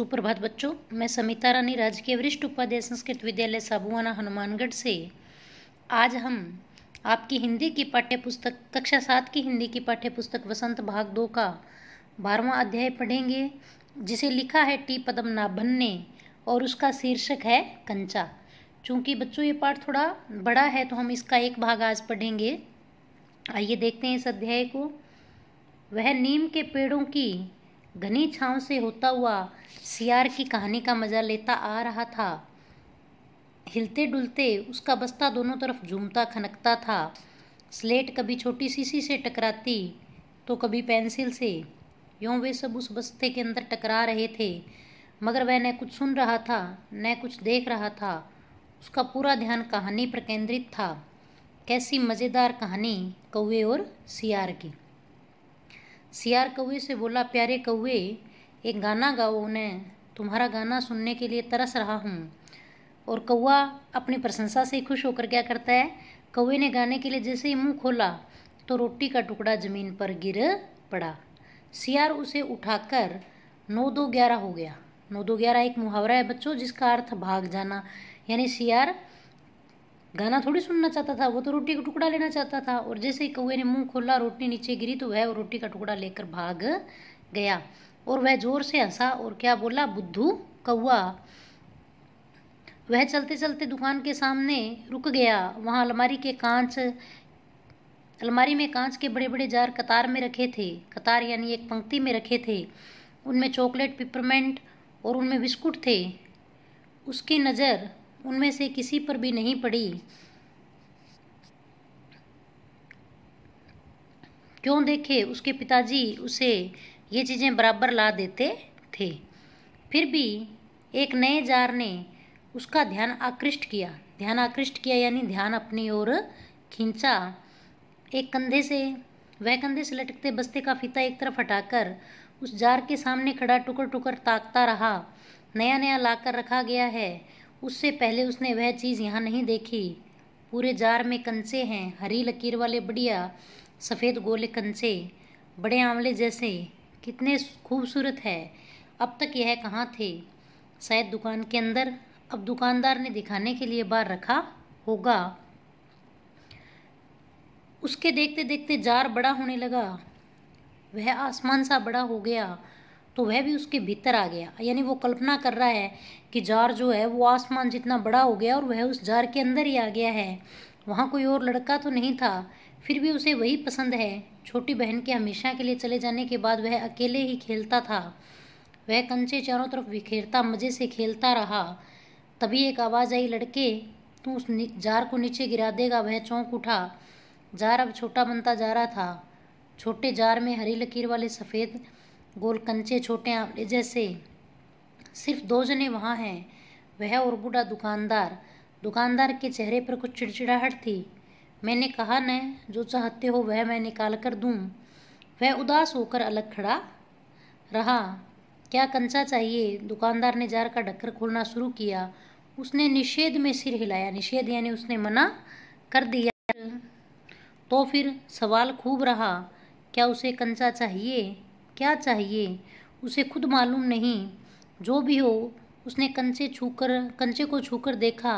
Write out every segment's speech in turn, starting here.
सुप्रभात बच्चों मैं समिता रानी राजकीय वरिष्ठ उपाध्याय संस्कृत विद्यालय साबुआना हनुमानगढ़ से आज हम आपकी हिंदी की पाठ्य पुस्तक कक्षा सात की हिंदी की पाठ्य पुस्तक वसंत भाग दो का बारहवा अध्याय पढ़ेंगे जिसे लिखा है टी नाभन ने और उसका शीर्षक है कंचा चूँकि बच्चों ये पाठ थोड़ा बड़ा है तो हम इसका एक भाग आज पढ़ेंगे आइए देखते हैं इस अध्याय को वह नीम के पेड़ों की घनी छाँव से होता हुआ सियार की कहानी का मज़ा लेता आ रहा था हिलते डुलते उसका बस्ता दोनों तरफ झूमता खनकता था स्लेट कभी छोटी सी सी से टकराती तो कभी पेंसिल से यों वे सब उस बस्ते के अंदर टकरा रहे थे मगर वह न कुछ सुन रहा था न कुछ देख रहा था उसका पूरा ध्यान कहानी पर केंद्रित था कैसी मज़ेदार कहानी कौए और सियार की सियार कौए से बोला प्यारे कौए एक गाना गाओ उन्हें तुम्हारा गाना सुनने के लिए तरस रहा हूँ और कौआ अपनी प्रशंसा से खुश होकर क्या करता है कौए ने गाने के लिए जैसे ही मुंह खोला तो रोटी का टुकड़ा ज़मीन पर गिर पड़ा सियार उसे उठाकर नौ दो ग्यारह हो गया नौ दो ग्यारह एक मुहावरा है बच्चों जिसका अर्थ भाग जाना यानी सियार गाना थोड़ी सुनना चाहता था वो तो रोटी का टुकड़ा लेना चाहता था और जैसे ही कौए ने मुंह खोला रोटी नीचे गिरी तो वह रोटी का टुकड़ा लेकर भाग गया और वह जोर से हंसा और क्या बोला बुद्धू कौआ वह चलते चलते दुकान के सामने रुक गया वहाँ अलमारी के कांच अलमारी में कांच के बड़े बड़े जार कतार में रखे थे कतार यानी एक पंक्ति में रखे थे उनमें चॉकलेट पिपरमेंट और उनमें बिस्कुट थे उसकी नज़र उनमें से किसी पर भी नहीं पड़ी क्यों देखे उसके पिताजी उसे ये चीज़ें बराबर ला देते थे फिर भी एक नए जार ने उसका ध्यान आकृष्ट किया ध्यान आकृष्ट किया यानी ध्यान अपनी ओर खींचा एक कंधे से वह कंधे से लटकते बस्ते का फीता एक तरफ हटाकर उस जार के सामने खड़ा टुकर टुकर ताकता रहा नया नया लाकर रखा गया है उससे पहले उसने वह चीज़ यहाँ नहीं देखी पूरे जार में कंचे हैं हरी लकीर वाले बढ़िया सफ़ेद गोले कंचे बड़े आंवले जैसे कितने खूबसूरत है अब तक यह कहाँ थे शायद दुकान के अंदर अब दुकानदार ने दिखाने के लिए बार रखा होगा उसके देखते देखते जार बड़ा होने लगा वह आसमान सा बड़ा हो गया तो वह भी उसके भीतर आ गया यानी वो कल्पना कर रहा है कि जार जो है वो आसमान जितना बड़ा हो गया और वह उस जार के अंदर ही आ गया है वहाँ कोई और लड़का तो नहीं था फिर भी उसे वही पसंद है छोटी बहन के हमेशा के लिए चले जाने के बाद वह अकेले ही खेलता था वह कंचे चारों तरफ बिखेरता मज़े से खेलता रहा तभी एक आवाज़ आई लड़के तू उस जार को नीचे गिरा देगा वह चौंक उठा जार अब छोटा बनता जा रहा था छोटे जार में हरी लकीर वाले सफ़ेद गोल कंचे छोटे आंवले जैसे सिर्फ दो जने वहाँ हैं वह और बूढ़ा दुकानदार दुकानदार के चेहरे पर कुछ चिड़चिड़ाहट थी मैंने कहा न जो चाहते हो वह मैं निकाल कर दूँ वह उदास होकर अलग खड़ा रहा क्या कंचा चाहिए दुकानदार ने जार का ढक्कर खोलना शुरू किया उसने निषेध में सिर हिलाया निषेध यानी उसने मना कर दिया तो फिर सवाल खूब रहा क्या उसे कंचा चाहिए क्या चाहिए उसे खुद मालूम नहीं जो भी हो उसने कंचे छूकर कंचे को छूकर देखा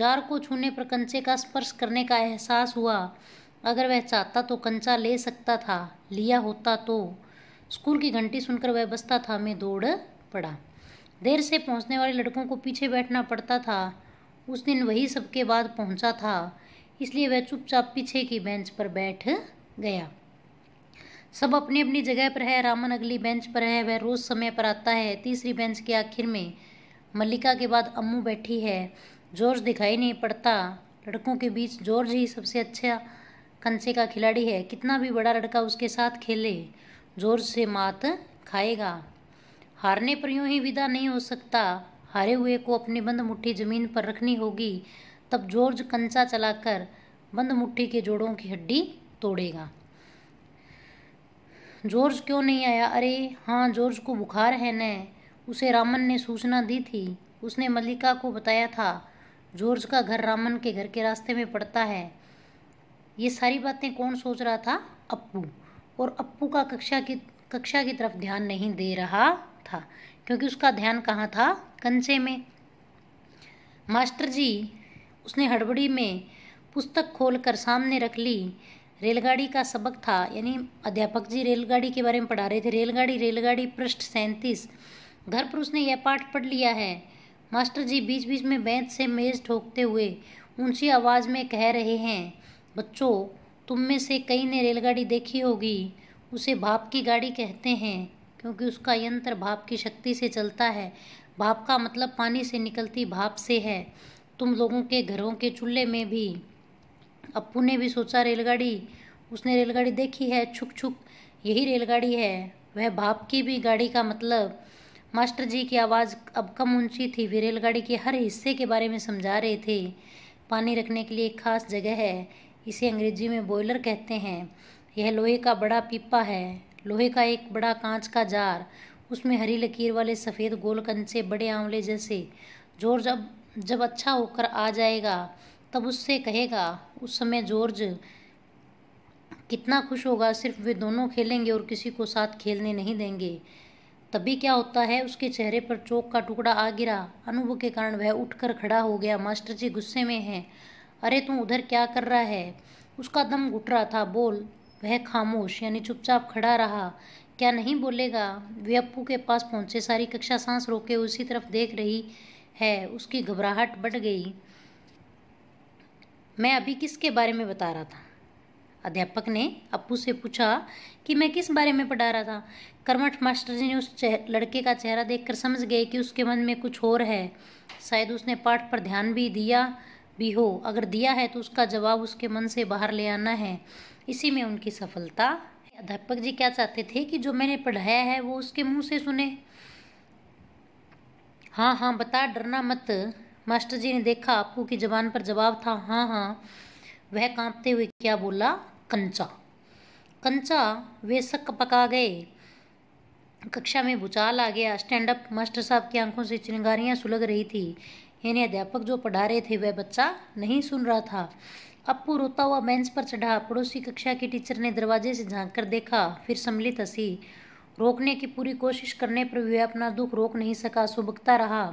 जार को छूने पर कंचे का स्पर्श करने का एहसास हुआ अगर वह चाहता तो कंचा ले सकता था लिया होता तो स्कूल की घंटी सुनकर वह बसता था मैं दौड़ पड़ा देर से पहुंचने वाले लड़कों को पीछे बैठना पड़ता था उस दिन वही सबके बाद पहुंचा था इसलिए वह चुपचाप पीछे की बेंच पर बैठ गया सब अपनी अपनी जगह पर है रामन अगली बेंच पर है वह रोज़ समय पर आता है तीसरी बेंच के आखिर में मल्लिका के बाद अम्मू बैठी है जॉर्ज दिखाई नहीं पड़ता लड़कों के बीच जॉर्ज ही सबसे अच्छा कंचे का खिलाड़ी है कितना भी बड़ा लड़का उसके साथ खेले जॉर्ज से मात खाएगा हारने पर यूँ ही विदा नहीं हो सकता हारे हुए को अपनी बंद मुट्ठी जमीन पर रखनी होगी तब जॉर्ज कंचा चलाकर बंद मुट्ठी के जोड़ों की हड्डी तोड़ेगा जॉर्ज क्यों नहीं आया अरे हाँ जॉर्ज को बुखार है न उसे रामन ने सूचना दी थी उसने मल्लिका को बताया था जॉर्ज का घर रामन के घर के रास्ते में पड़ता है ये सारी बातें कौन सोच रहा था अप्पू और अप्पू का कक्षा की कक्षा की तरफ ध्यान नहीं दे रहा था क्योंकि उसका ध्यान कहाँ था कंचे में मास्टर जी उसने हड़बड़ी में पुस्तक खोलकर सामने रख ली रेलगाड़ी का सबक था यानी अध्यापक जी रेलगाड़ी के बारे में पढ़ा रहे थे रेलगाड़ी रेलगाड़ी पृष्ठ सैंतीस घर पर उसने यह पाठ पढ़ लिया है मास्टर जी बीच बीच में बैंत से मेज ठोकते हुए ऊंची आवाज़ में कह रहे हैं बच्चों तुम में से कई ने रेलगाड़ी देखी होगी उसे भाप की गाड़ी कहते हैं क्योंकि उसका यंत्र भाप की शक्ति से चलता है भाप का मतलब पानी से निकलती भाप से है तुम लोगों के घरों के चूल्हे में भी अप्पू ने भी सोचा रेलगाड़ी उसने रेलगाड़ी देखी है छुक छुक यही रेलगाड़ी है वह भाप की भी गाड़ी का मतलब मास्टर जी की आवाज़ अब कम ऊंची थी वे रेलगाड़ी के हर हिस्से के बारे में समझा रहे थे पानी रखने के लिए एक खास जगह है इसे अंग्रेजी में बॉयलर कहते हैं यह लोहे का बड़ा पीपा है लोहे का एक बड़ा कांच का जार उसमें हरी लकीर वाले सफ़ेद गोल कंचे बड़े आंवले जैसे जोर जब जब अच्छा होकर आ जाएगा तब उससे कहेगा उस समय जॉर्ज कितना खुश होगा सिर्फ वे दोनों खेलेंगे और किसी को साथ खेलने नहीं देंगे तभी क्या होता है उसके चेहरे पर चौक का टुकड़ा आ गिरा अनुभव के कारण वह उठकर खड़ा हो गया मास्टर जी गुस्से में हैं अरे तू उधर क्या कर रहा है उसका दम घुट रहा था बोल वह खामोश यानी चुपचाप खड़ा रहा क्या नहीं बोलेगा वे अप्पू के पास पहुंचे सारी कक्षा सांस रोके उसी तरफ देख रही है उसकी घबराहट बढ़ गई मैं अभी किसके बारे में बता रहा था अध्यापक ने अप्पू से पूछा कि मैं किस बारे में पढ़ा रहा था कर्मठ मास्टर जी ने उस लड़के का चेहरा देखकर समझ गए कि उसके मन में कुछ और है शायद उसने पाठ पर ध्यान भी दिया भी हो अगर दिया है तो उसका जवाब उसके मन से बाहर ले आना है इसी में उनकी सफलता अध्यापक जी क्या चाहते थे कि जो मैंने पढ़ाया है वो उसके मुंह से सुने हाँ हाँ बता डरना मत मास्टर जी ने देखा अपू की जबान पर जवाब था हाँ हाँ वह कांपते हुए क्या बोला कंचा कंचा वे सक पका गए कक्षा में भूचाल आ गया स्टैंड अप मास्टर साहब की आंखों से चिंगारियाँ सुलग रही थी यानी अध्यापक जो पढ़ा रहे थे वह बच्चा नहीं सुन रहा था अपू रोता हुआ बेंच पर चढ़ा पड़ोसी कक्षा के टीचर ने दरवाजे से झांक कर देखा फिर सम्मिलित हंसी रोकने की पूरी कोशिश करने पर वह अपना दुख रोक नहीं सका सुबकता रहा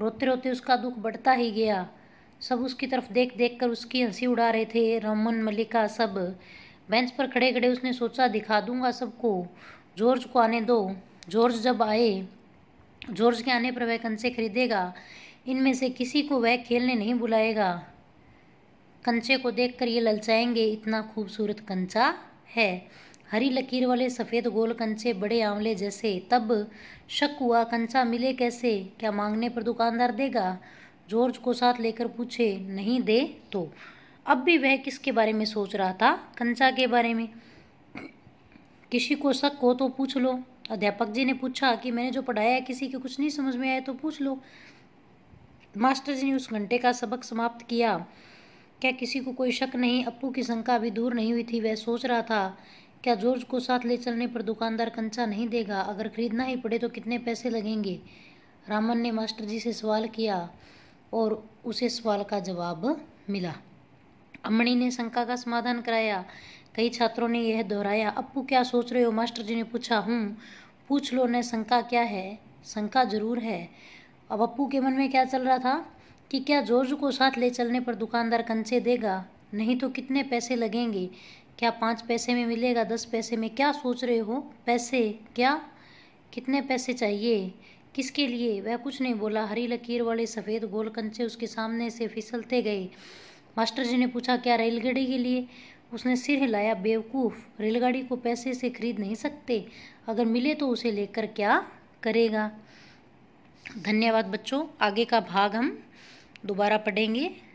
रोते रोते उसका दुख बढ़ता ही गया सब उसकी तरफ देख देख कर उसकी हंसी उड़ा रहे थे रमन मल्लिका सब बेंच पर खड़े खड़े उसने सोचा दिखा दूंगा सबको जॉर्ज को आने दो जॉर्ज जब आए जॉर्ज के आने पर वह कंचे खरीदेगा इनमें से किसी को वह खेलने नहीं बुलाएगा कंचे को देखकर ये ललचाएंगे इतना खूबसूरत कंचा है हरी लकीर वाले सफ़ेद गोल कंचे बड़े आंवले जैसे तब शक हुआ कंचा मिले कैसे क्या मांगने पर दुकानदार देगा जॉर्ज को साथ लेकर पूछे नहीं दे तो अब भी वह किसके बारे में सोच रहा था कंचा के बारे में किसी को शक हो तो पूछ लो अध्यापक जी ने पूछा कि मैंने जो पढ़ाया है किसी के कुछ नहीं समझ में आया तो पूछ लो मास्टर जी ने उस घंटे का सबक समाप्त किया क्या किसी को कोई शक नहीं अप्पू की शंका अभी दूर नहीं हुई थी वह सोच रहा था क्या जॉर्ज को साथ ले चलने पर दुकानदार कंचा नहीं देगा अगर खरीदना ही पड़े तो कितने पैसे लगेंगे रामन ने मास्टर जी से सवाल किया और उसे सवाल का जवाब मिला अमणी ने शंका का समाधान कराया कई छात्रों ने यह दोहराया अपू क्या सोच रहे हो मास्टर जी ने पूछा हूँ पूछ लो न शंका क्या है शंका जरूर है अब अपू के मन में क्या चल रहा था कि क्या जॉर्ज को साथ ले चलने पर दुकानदार कंचे देगा नहीं तो कितने पैसे लगेंगे क्या पाँच पैसे में मिलेगा दस पैसे में क्या सोच रहे हो पैसे क्या कितने पैसे चाहिए किसके लिए वह कुछ नहीं बोला हरी लकीर वाले सफ़ेद गोल कंचे उसके सामने से फिसलते गए मास्टर जी ने पूछा क्या रेलगाड़ी के लिए उसने सिर हिलाया बेवकूफ़ रेलगाड़ी को पैसे से खरीद नहीं सकते अगर मिले तो उसे लेकर क्या करेगा धन्यवाद बच्चों आगे का भाग हम दोबारा पढ़ेंगे